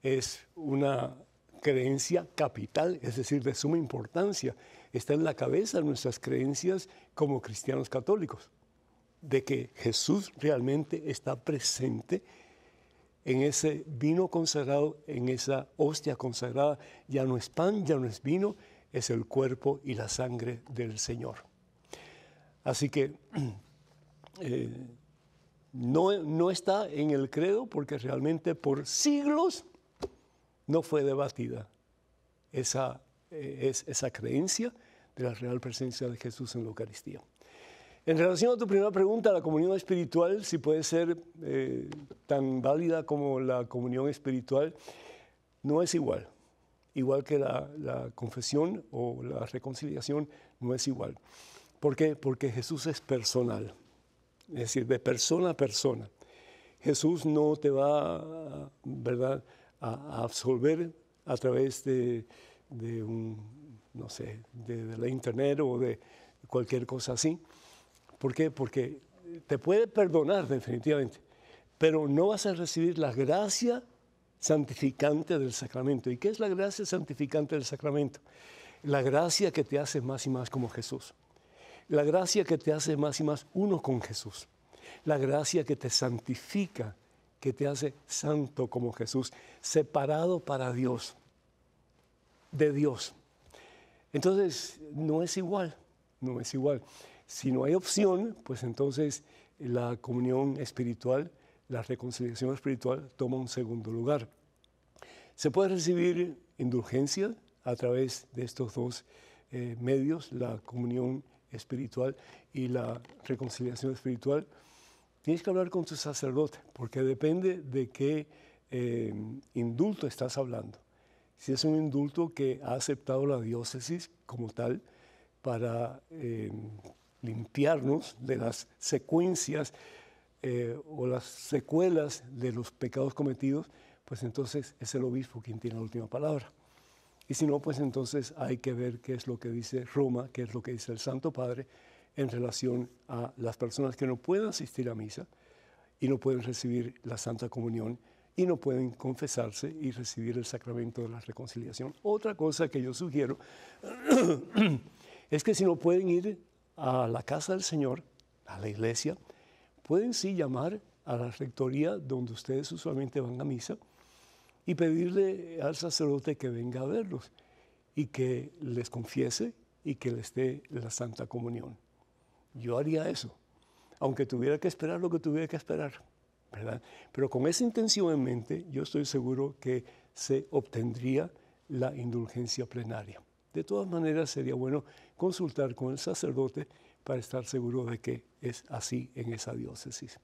es una creencia capital, es decir, de suma importancia. Está en la cabeza nuestras creencias como cristianos católicos, de que Jesús realmente está presente en ese vino consagrado, en esa hostia consagrada. Ya no es pan, ya no es vino, es el cuerpo y la sangre del Señor. Así que eh, no, está en el credo porque realmente por siglos no fue debatida esa, eh, es, esa creencia de la real presencia de Jesús en la Eucaristía. En relación a tu primera pregunta, la comunión espiritual, si puede ser eh, tan válida como la comunión espiritual, no es igual. Igual que la, la, confesión o la reconciliación, no es igual. ¿Por qué? Porque Jesús es personal es decir, de persona a persona. Jesús no te va ¿verdad? a, absolver a través de, un, no sé, de, la internet o de cualquier cosa así. ¿Por qué? Porque te puede perdonar definitivamente, pero no vas a recibir la gracia santificante del sacramento. ¿Y qué es la gracia santificante del sacramento? La gracia que te hace más y más como Jesús. La gracia que te hace más y más uno con Jesús. La gracia que te santifica, que te hace santo como Jesús, separado para Dios, de Dios. Entonces, no es igual, no es igual. Si no hay opción, pues entonces la comunión espiritual, la reconciliación espiritual toma un segundo lugar. Se puede recibir indulgencia a través de estos dos eh, medios, la comunión espiritual espiritual y la reconciliación espiritual, tienes que hablar con tu sacerdote, porque depende de qué eh, indulto estás hablando. Si es un indulto que ha aceptado la diócesis como tal para eh, limpiarnos de las secuencias eh, o las secuelas de los pecados cometidos, pues entonces es el obispo quien tiene la última palabra. Y si no, pues entonces hay que ver qué es lo que dice Roma, qué es lo que dice el Santo Padre en relación a las personas que no pueden asistir a misa y no pueden recibir la Santa Comunión y no pueden confesarse y recibir el sacramento de la reconciliación. Otra cosa que yo sugiero es que si no pueden ir a la casa del Señor, a la iglesia, pueden sí llamar a la rectoría donde ustedes usualmente van a misa y pedirle al sacerdote que venga a verlos y que les confiese y que les dé la Santa Comunión. Yo haría eso, aunque tuviera que esperar lo que tuviera que esperar, ¿verdad? Pero con esa intención en mente, yo estoy seguro que se obtendría la indulgencia plenaria. De todas maneras, sería bueno consultar con el sacerdote para estar seguro de que es así en esa diócesis.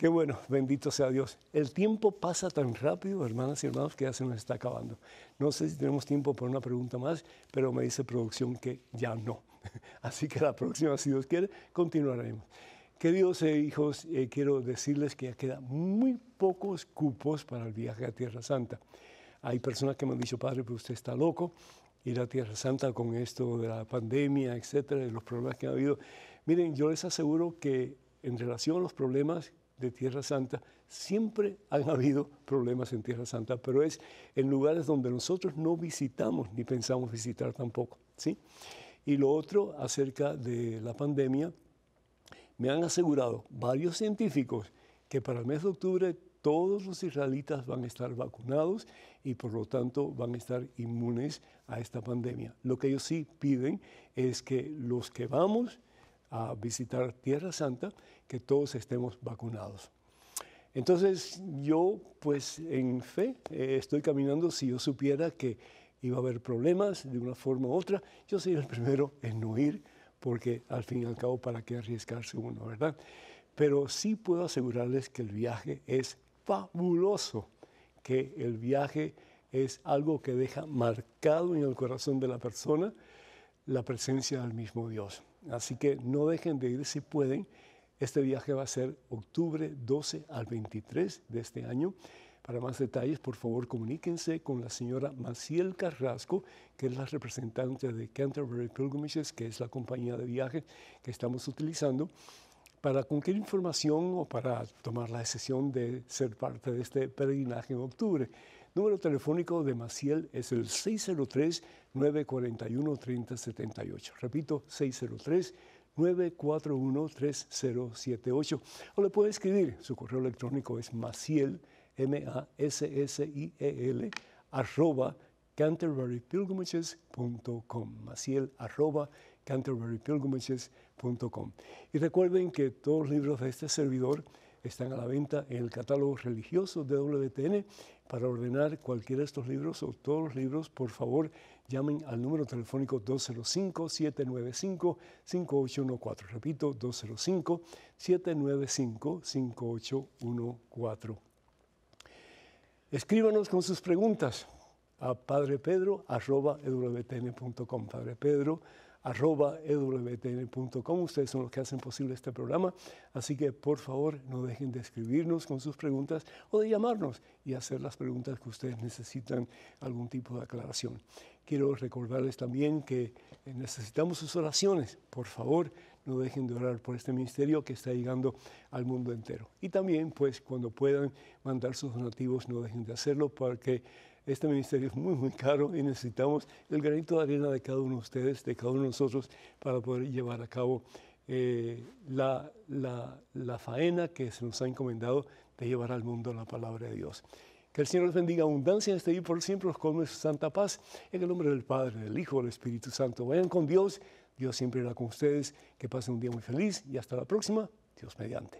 Qué bueno, bendito sea Dios. El tiempo pasa tan rápido, hermanas y hermanos, que ya se nos está acabando. No sé si tenemos tiempo para una pregunta más, pero me dice producción que ya no. Así que la próxima, si Dios quiere, continuaremos. Queridos eh, hijos, eh, quiero decirles que ya quedan muy pocos cupos para el viaje a Tierra Santa. Hay personas que me han dicho, padre, pero usted está loco, ir a Tierra Santa con esto de la pandemia, etcétera, de los problemas que ha habido. Miren, yo les aseguro que en relación a los problemas de Tierra Santa, siempre han habido problemas en Tierra Santa, pero es en lugares donde nosotros no visitamos ni pensamos visitar tampoco. ¿sí? Y lo otro acerca de la pandemia, me han asegurado varios científicos que para el mes de octubre todos los israelitas van a estar vacunados y por lo tanto van a estar inmunes a esta pandemia. Lo que ellos sí piden es que los que vamos, a visitar Tierra Santa, que todos estemos vacunados. Entonces yo, pues en fe, eh, estoy caminando si yo supiera que iba a haber problemas de una forma u otra, yo sería el primero en no ir, porque al fin y al cabo, ¿para qué arriesgarse uno, verdad? Pero sí puedo asegurarles que el viaje es fabuloso, que el viaje es algo que deja marcado en el corazón de la persona la presencia del mismo Dios. Así que no dejen de ir si pueden. Este viaje va a ser octubre 12 al 23 de este año. Para más detalles, por favor, comuníquense con la señora Maciel Carrasco, que es la representante de Canterbury Pilgrimages, que es la compañía de viaje que estamos utilizando, para cualquier información o para tomar la decisión de ser parte de este peregrinaje en octubre. Número telefónico de Maciel es el 603-941-3078. Repito, 603 941-3078. O le puede escribir, su correo electrónico es maciel, M-A-S-S-I-E-L, arroba canterburypilgrimages.com. Maciel, arroba canterburypilgrimages.com. Y recuerden que todos los libros de este servidor están a la venta en el catálogo religioso de WTN para ordenar cualquiera de estos libros o todos los libros, por favor, llamen al número telefónico 205-795-5814. Repito, 205-795-5814. Escríbanos con sus preguntas a padrepedro.com. Pedro arroba ewtn.com. Ustedes son los que hacen posible este programa, así que por favor no dejen de escribirnos con sus preguntas o de llamarnos y hacer las preguntas que ustedes necesitan algún tipo de aclaración. Quiero recordarles también que eh, necesitamos sus oraciones, por favor. No dejen de orar por este ministerio que está llegando al mundo entero. Y también, pues, cuando puedan mandar sus donativos, no dejen de hacerlo porque este ministerio es muy, muy caro y necesitamos el granito de arena de cada uno de ustedes, de cada uno de nosotros, para poder llevar a cabo eh, la, faena que se nos ha encomendado de llevar al mundo la palabra de Dios. Que el Señor les bendiga abundancia en este día y por siempre los colme su santa paz. En el nombre del Padre, del Hijo, del Espíritu Santo. Vayan con Dios. Dios siempre irá con ustedes. Que pasen un día muy feliz y hasta la próxima. Dios mediante.